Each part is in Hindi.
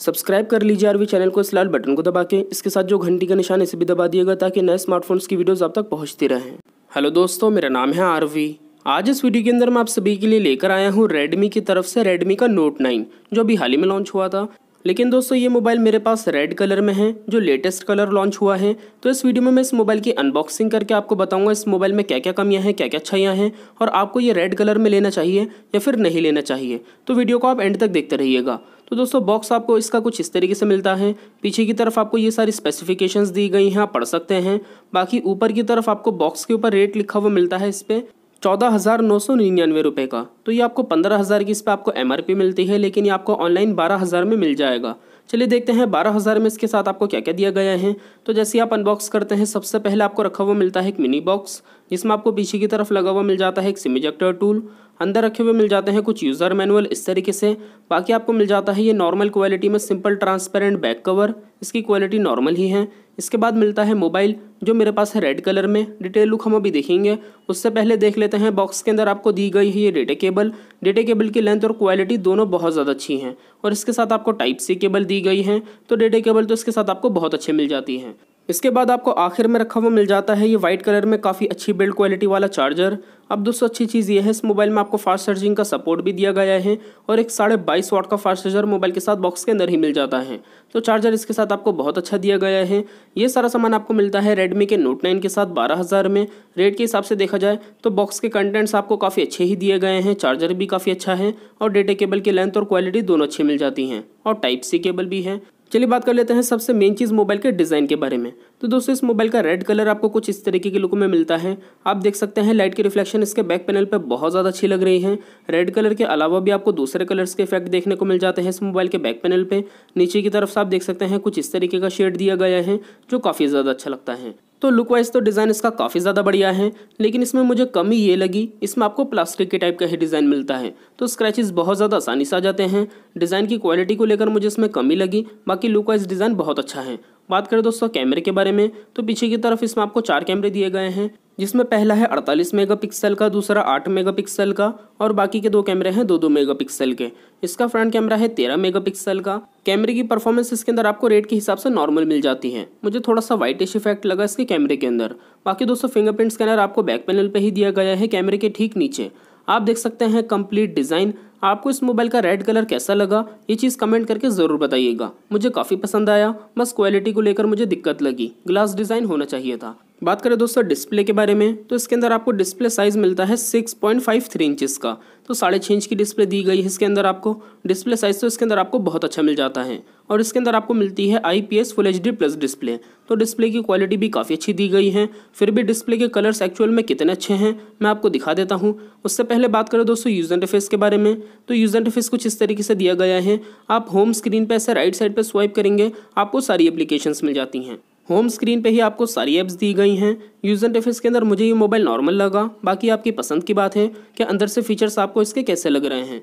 सब्सक्राइब कर लीजिए आरवी चैनल को इस लाल बटन को दबा के इसके साथ जो घंटी का निशान इसे भी दबा दिएगा ताकि नए स्मार्टफोन्स की वीडियोस आप तक पहुंचती रहें हेलो दोस्तों मेरा नाम है आरवी आज इस वीडियो के अंदर मैं आप सभी के लिए लेकर आया हूँ रेडमी की तरफ से रेडमी का नोट नाइन जो अभी हाल ही में लॉन्च हुआ था लेकिन दोस्तों ये मोबाइल मेरे पास रेड कलर में है जो लेटेस्ट कलर लॉन्च हुआ है तो इस वीडियो में मैं इस मोबाइल की अनबॉक्सिंग करके आपको बताऊंगा इस मोबाइल में क्या क्या कमियां हैं क्या क्या अच्छाइयाँ हैं और आपको ये रेड कलर में लेना चाहिए या फिर नहीं लेना चाहिए तो वीडियो को आप एंड तक देखते रहिएगा तो दोस्तों बॉक्स आपको इसका कुछ इस तरीके से मिलता है पीछे की तरफ आपको ये सारी स्पेसिफिकेशंस दी गई हैं आप पढ़ सकते हैं बाकी ऊपर की तरफ आपको बॉक्स के ऊपर रेट लिखा हुआ मिलता है इस पर चौदह हज़ार नौ सौ निन्यानवे रुपये का तो ये आपको पंद्रह हज़ार की इस पर आपको एम मिलती है लेकिन ये आपको ऑनलाइन बारह हज़ार में मिल जाएगा चलिए देखते हैं बारह हज़ार में इसके साथ आपको क्या क्या दिया गया है तो जैसे आप अनबॉक्स करते हैं सबसे पहले आपको रखा हुआ मिलता है एक मिनी बॉक्स जिसमें आपको पीछे की तरफ लगा हुआ मिल जाता है एक सिमिजेक्टर टूल अंदर रखे हुए मिल जाते हैं कुछ यूज़र मैनुअल इस तरीके से बाकी आपको मिल जाता है ये नॉर्मल क्वालिटी में सिंपल ट्रांसपेरेंट बैक कवर इसकी क्वालिटी नॉर्मल ही है इसके बाद मिलता है मोबाइल जो मेरे पास है रेड कलर में डिटेल लुक हम अभी देखेंगे उससे पहले देख लेते हैं बॉक्स के अंदर आपको दी गई है ये डेटा केबल डेटा केबल की लेंथ और क्वालिटी दोनों बहुत ज़्यादा अच्छी हैं और इसके साथ आपको टाइप सी केबल दी गई हैं तो डेटा केबल तो इसके साथ आपको बहुत अच्छे मिल जाती हैं इसके बाद आपको आखिर में रखा हुआ मिल जाता है ये वाइट कलर में काफ़ी अच्छी बिल्ड क्वालिटी वाला चार्जर अब दोस्तों अच्छी चीज़ ये है इस मोबाइल में आपको फास्ट चार्जिंग का सपोर्ट भी दिया गया है और एक साढ़े बाईस वाट का फास्ट चार्जर मोबाइल के साथ बॉक्स के अंदर ही मिल जाता है तो चार्जर इसके साथ आपको बहुत अच्छा दिया गया है ये सारा सामान आपको मिलता है रेडमी के नोट नाइन के साथ बारह हज़ार में रेट के हिसाब से देखा जाए तो बॉक्स के कंटेंट्स आपको काफ़ी अच्छे ही दिए गए हैं चार्जर भी काफ़ी अच्छा है और डेटा केबल की लेंथ और क्वालिटी दोनों अच्छी मिल जाती हैं और टाइप सी केबल भी है चलिए बात कर लेते हैं सबसे मेन चीज़ मोबाइल के डिज़ाइन के बारे में तो दोस्तों इस मोबाइल का रेड कलर आपको कुछ इस तरीके के लुक में मिलता है आप देख सकते हैं लाइट की रिफ्लेक्शन इसके बैक पैनल पर बहुत ज़्यादा अच्छी लग रही है रेड कलर के अलावा भी आपको दूसरे कलर्स के इफेक्ट देखने को मिल जाते हैं इस मोबाइल के बैक पैनल पर नीचे की तरफ से आप देख सकते हैं कुछ इस तरीके का शेड दिया गया है जो काफ़ी ज़्यादा अच्छा लगता है तो लुक वाइज तो डिज़ाइन इसका काफ़ी ज़्यादा बढ़िया है लेकिन इसमें मुझे कमी ये लगी इसमें आपको प्लास्टिक के टाइप का ही डिज़ाइन मिलता है तो स्क्रैचेस बहुत ज़्यादा आसानी से आ जाते हैं डिज़ाइन की क्वालिटी को लेकर मुझे इसमें कमी लगी बाकी लुक वाइज डिज़ाइन बहुत अच्छा है बात करें दोस्तों कैमरे के बारे में तो पीछे की तरफ इसमें आपको चार कैमरे दिए गए हैं जिसमें पहला है 48 मेगापिक्सल का दूसरा 8 मेगापिक्सल का और बाकी के दो कैमरे हैं दो दो मेगापिक्सल के इसका फ्रंट कैमरा है 13 मेगापिक्सल का कैमरे की परफॉर्मेंस इसके अंदर आपको रेट के हिसाब से नॉर्मल मिल जाती है मुझे थोड़ा सा वाइटिश इफेक्ट लगा इसके कैमरे के अंदर बाकी दोस्तों फिंगरप्रिंट स्कैनर आपको बैक पैनल पर ही दिया गया है कैमरे के ठीक नीचे आप देख सकते हैं कंप्लीट डिज़ाइन आपको इस मोबाइल का रेड कलर कैसा लगा ये चीज़ कमेंट करके ज़रूर बताइएगा मुझे काफ़ी पसंद आया बस क्वालिटी को लेकर मुझे दिक्कत लगी ग्लास डिज़ाइन होना चाहिए था बात करें दोस्तों डिस्प्ले के बारे में तो इसके अंदर आपको डिस्प्ले साइज़ मिलता है 6.53 पॉइंट इंचज़ का तो साढ़े छः इंच की डिस्प्ले दी गई है इसके अंदर आपको डिस्प्ले साइज़ तो इसके अंदर आपको बहुत अच्छा मिल जाता है और इसके अंदर आपको मिलती है I P S full H D plus display तो डिस्प्ले की क्वालिटी भी काफ़ी अच्छी दी गई है फिर भी डिस्प्ले के कलर्स एक्चुअल में कितने अच्छे हैं मैं आपको दिखा देता हूँ उससे पहले बात करें दोस्तों यूज़ इंटरफेस के बारे में तो यूज़ इंटरफेस कुछ इस तरीके से दिया गया है आप होम स्क्रीन पर ऐसे राइट साइड पर स्वाइप करेंगे आपको सारी एप्लीकेशन मिल जाती हैं होम स्क्रीन पे ही आपको सारी ऐप्स दी गई हैं यूजर इंटरफेस के अंदर मुझे ये मोबाइल नॉर्मल लगा बाकी आपकी पसंद की बात है कि अंदर से फीचर्स आपको इसके कैसे लग रहे हैं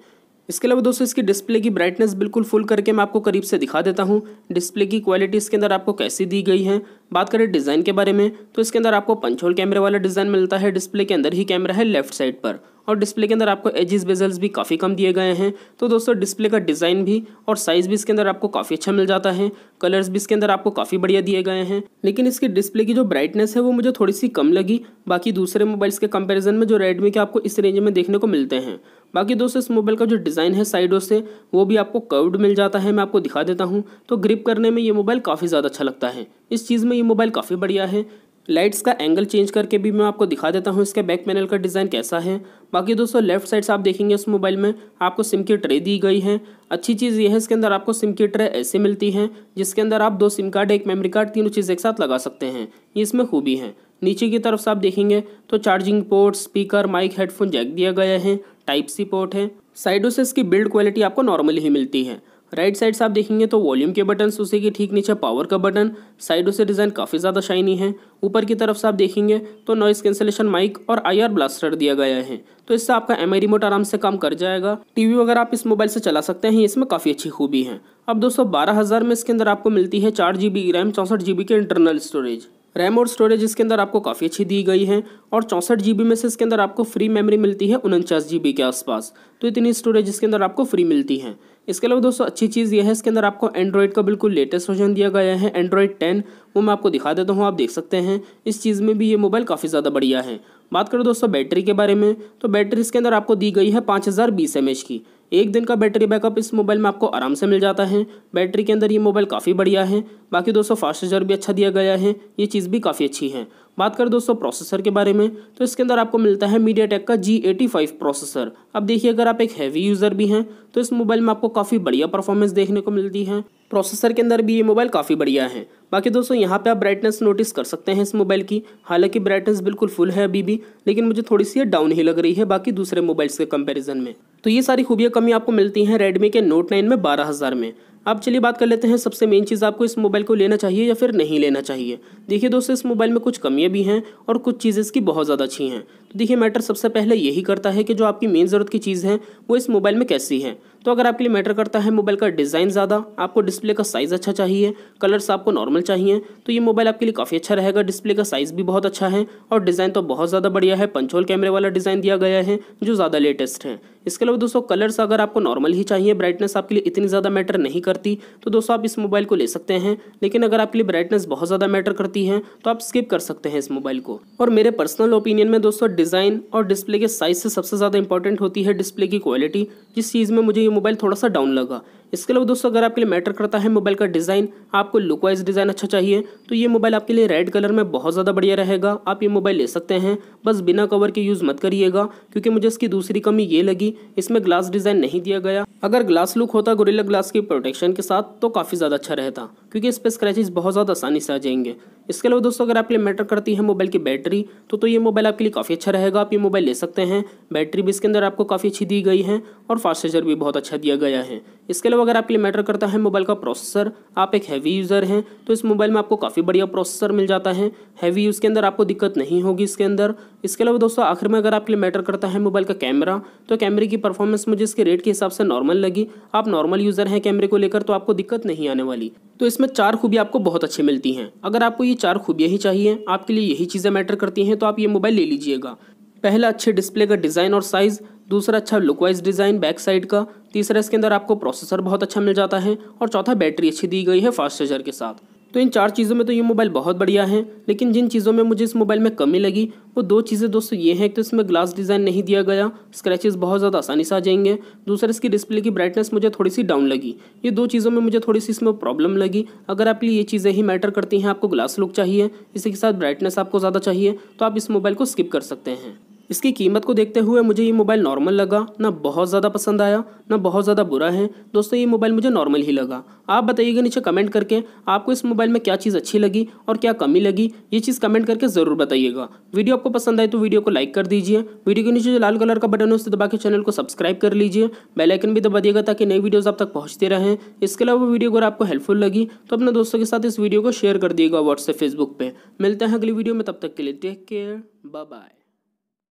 इसके अलावा दोस्तों इसकी डिस्प्ले की ब्राइटनेस बिल्कुल फुल करके मैं आपको करीब से दिखा देता हूँ डिस्प्ले की क्वालिटी इसके अंदर आपको कैसी दी गई है बात करें डिज़ाइन के बारे में तो इसके अंदर आपको पंचोल कैमरे वाला डिज़ाइन मिलता है डिस्प्ले के अंदर ही कैमरा है लेफ्ट साइड पर और डिस्प्ले के अंदर आपको एजिस बेजल्स भी काफ़ी कम दिए गए हैं तो दोस्तों डिस्प्ले का डिज़ाइन भी और साइज़ भी इसके अंदर आपको काफ़ी अच्छा मिल जाता है कलर्स भी इसके अंदर आपको काफ़ी बढ़िया दिए गए हैं लेकिन इसके डिस्प्ले की जो ब्राइटनेस है वो मुझे थोड़ी सी कम लगी बाकी दूसरे मोबाइल्स के कंपेरिजन में जो रेडमी के आपको इस रेंज में देखने को मिलते हैं बाकी दोस्तों इस मोबाइल का जो डिज़ाइन है साइडों से वो भी आपको कर्व्ड मिल जाता है मैं आपको दिखा देता हूँ तो ग्रिप करने में ये मोबाइल काफ़ी ज़्यादा अच्छा लगता है इस चीज़ में ये मोबाइल काफ़ी बढ़िया है लाइट्स का एंगल चेंज करके भी मैं आपको दिखा देता हूँ इसके बैक पैनल का डिज़ाइन कैसा है बाकी दोस्तों लेफ्ट साइड से आप देखेंगे इस मोबाइल में आपको सिम की ट्रे दी गई है अच्छी चीज़ यह है इसके अंदर आपको सिम की ट्रे ऐसे मिलती है जिसके अंदर आप दो सिम कार्ड एक मेमोरी कार्ड तीनों चीज़ एक साथ लगा सकते हैं ये इसमें खूबी है नीचे की तरफ से आप देखेंगे तो charging port speaker mic headphone jack दिया गया है टाइप सी पोर्ट है साइडों से इसकी बिल्ड क्वालिटी आपको नॉर्मली ही मिलती है राइट साइड से आप देखेंगे तो वॉल्यूम के बटन उसी के ठीक नीचे पावर का बटन साइडों से डिज़ाइन काफ़ी ज़्यादा शाइनी है ऊपर की तरफ से आप देखेंगे तो नॉइस कैंसिलेशन माइक और आईआर ब्लास्टर दिया गया है तो इससे आपका एम रिमोट आराम से काम कर जाएगा टीवी वगैरह आप इस मोबाइल से चला सकते हैं इसमें काफ़ी अच्छी खूबी है अब दोस्तों बारह हज़ार में इसके अंदर आपको मिलती है चार जी बी रैम चौंसठ जी बी के इंटरनल स्टोरेज रैम और स्टोरेज इसके अंदर आपको काफ़ी अच्छी दी गई है और चौंसठ जी में से इसके अंदर आपको फ्री मेमोरी मिलती है उनचास जी के आसपास तो इतनी स्टोरेज इसके अंदर आपको फ्री मिलती है इसके अलावा दोस्तों अच्छी चीज़ यह है इसके अंदर आपको एंड्रॉयड का बिल्कुल लेटेस्ट वर्जन दिया गया है एंड्रॉयड टेन वो मैं आपको दिखा देता हूँ आप देख सकते हैं इस चीज़ में भी ये मोबाइल काफ़ी ज़्यादा बढ़िया है बात करें दोस्तों बैटरी के बारे में तो बैटरी इसके अंदर आपको दी गई है पाँच हज़ार बीस एम एच की एक दिन का बैटरी बैकअप इस मोबाइल में आपको आराम से मिल जाता है बैटरी के अंदर ये मोबाइल काफ़ी बढ़िया है बाकी दोस्तों फास्ट चार्जर भी अच्छा दिया गया है ये चीज़ भी काफ़ी अच्छी है बात करें दोस्तों प्रोसेसर के बारे में तो इसके अंदर आपको मिलता है मीडिया टेक का जी एटी फाइव प्रोसेसर अब देखिए अगर आप एक हैवी यूज़र भी हैं तो इस मोबाइल में आपको काफ़ी बढ़िया परफॉर्मेंस देखने को मिलती है प्रोसेसर के अंदर भी ये मोबाइल काफ़ी बढ़िया है बाकी दोस्तों यहाँ पे आप ब्राइटनेस नोटिस कर सकते हैं इस मोबाइल की हालांकि ब्राइटनेस बिल्कुल फुल है अभी भी लेकिन मुझे थोड़ी सी डाउन ही लग रही है बाकी दूसरे मोबाइल्स के कंपैरिजन में तो ये सारी खूबियाँ कमी आपको मिलती हैं रेडमी के नोट नाइन में बारह हज़ार में अब चलिए बात कर लेते हैं सबसे मेन चीज़ आपको इस मोबाइल को लेना चाहिए या फिर नहीं लेना चाहिए देखिए दोस्तों इस मोबाइल में कुछ कमियाँ भी हैं और कुछ चीज़ें इसकी बहुत ज़्यादा अच्छी हैं तो देखिए मैटर सबसे पहले यही करता है कि जो आपकी मेन ज़रूरत की चीज़ है वो इस मोबाइल में कैसी है तो अगर आपके लिए मैटर करता है मोबाइल का डिज़ाइन ज़्यादा आपको डिस्प्ले का साइज़ अच्छा चाहिए कलर्स आपको नॉर्मल चाहिए तो ये मोबाइल आपके लिए काफ़ी अच्छा रहेगा डिस्प्ले का साइज़ भी बहुत अच्छा है और डिज़ाइन तो बहुत ज़्यादा बढ़िया है पंचोल कैमरे वाला डिज़ाइन दिया गया है जो ज़्यादा लेटेस्ट है इसके अलावा दोस्तों कलर्स अगर आपको नॉर्मल ही चाहिए ब्राइटनेस आपके लिए इतनी ज़्यादा मैटर नहीं करती तो दोस्तों आप इस मोबाइल को ले सकते हैं लेकिन अगर आपके लिए ब्राइटनेस बहुत ज़्यादा मैटर करती है तो आप स्किप कर सकते हैं इस मोबाइल को और मेरे पर्सनल ओपिनियन में दोस्तों डिज़ाइन और डिस्प्ले के साइज़ से सबसे ज़्यादा इंपॉर्टेंट होती है डिस्प्ले की क्वालिटी जिस चीज़ में मुझे ये मोबाइल थोड़ा सा डाउन लगा इसके अलावा दोस्तों अगर आपके लिए मैटर करता है मोबाइल का डिज़ाइन आपको लुक वाइज डिज़ाइन अच्छा चाहिए तो ये मोबाइल आपके लिए रेड कलर में बहुत ज़्यादा बढ़िया रहेगा आप ये मोबाइल ले सकते हैं बस बिना कवर के यूज़ मत करिएगा क्योंकि मुझे इसकी दूसरी कमी ये लगी इसमें ग्लास डिज़ाइन नहीं दिया गया अगर ग्लास लुक होता गोरिल्ला ग्लास की प्रोटेक्शन के साथ तो काफ़ी ज़्यादा अच्छा रहता क्योंकि इस पर स्क्रैचेज बहुत ज़्यादा आसानी से आ जाएंगे इसके अलावा दोस्तों अगर आपके लिए मैटर करती है मोबाइल की बैटरी तो तो ये मोबाइल आपके लिए काफ़ी अच्छा रहेगा आप ये मोबाइल ले सकते हैं बैटरी भी इसके अंदर आपको काफ़ी अच्छी दी गई है और फास्ट चार्जर भी बहुत अच्छा दिया गया है इसके अलावा अगर आपके लिए मैटर करता है मोबाइल का प्रोसेसर आप एक हैवी यूज़र हैं तो इस मोबाइल में आपको काफ़ी बढ़िया प्रोसेसर मिल जाता है हैवी यूज़ के अंदर आपको दिक्कत नहीं होगी इसके अंदर इसके अलावा दोस्तों आखिर में अगर आपके लिए मैटर करता है मोबाइल का कैमरा तो कैमरे की परफॉर्मेंस मुझे इसके रेट के हिसाब से नॉर्मल लगी आप नॉर्मल यूज़र हैं कैमरे को लेकर तो आपको दिक्कत नहीं आने वाली तो इसमें इसमें चार खूबियाँ आपको बहुत अच्छी मिलती हैं अगर आपको ये चार खूबियाँ ही चाहिए आपके लिए यही चीज़ें मैटर करती हैं तो आप ये मोबाइल ले लीजिएगा पहला अच्छे डिस्प्ले का डिज़ाइन और साइज़ दूसरा अच्छा लुकवाइज डिज़ाइन बैक साइड का तीसरा इसके अंदर आपको प्रोसेसर बहुत अच्छा मिल जाता है और चौथा बैटरी अच्छी दी गई है फास्ट चार्जर के साथ तो इन चार चीज़ों में तो ये मोबाइल बहुत बढ़िया है लेकिन जिन चीज़ों में मुझे इस मोबाइल में कमी लगी वो दो चीज़ें दोस्तों ये हैं कि तो इसमें ग्लास डिज़ाइन नहीं दिया गया स्क्रैचेस बहुत ज़्यादा आसानी से आ जाएंगे दूसरा इसकी डिस्प्ले की ब्राइटनेस मुझे थोड़ी सी डाउन लगी ये दो चीज़ों में मुझे थोड़ी सी इसमें प्रॉब्लम लगी अगर आपके लिए ये चीज़ें ही मैटर करती हैं आपको ग्लास लुक चाहिए इसी के साथ ब्राइटनेस आपको ज़्यादा चाहिए तो आप इस मोबाइल को स्किप कर सकते हैं इसकी कीमत को देखते हुए मुझे ये मोबाइल नॉर्मल लगा ना बहुत ज़्यादा पसंद आया ना बहुत ज़्यादा बुरा है दोस्तों ये मोबाइल मुझे नॉर्मल ही लगा आप बताइएगा नीचे कमेंट करके आपको इस मोबाइल में क्या चीज़ अच्छी लगी और क्या कमी लगी ये चीज़ कमेंट करके ज़रूर बताइएगा वीडियो आपको पसंद आए तो वीडियो को लाइक कर दीजिए वीडियो के नीचे जो लाल कलर का बटन है उससे दबा के चैनल को सब्सक्राइब कर लीजिए बेलाइकन भी दबा दिएगा ताकि नई वीडियोज़ आप तक पहुँचते रहें इसके अलावा वीडियो अगर आपको हेल्पफुल लगी तो अपने दोस्तों के साथ इस वीडियो को शेयर कर दिएगा व्हाट्सएप फेसबुक पर मिलते हैं अगली वीडियो में तब तक के लिए टेक केयर बाय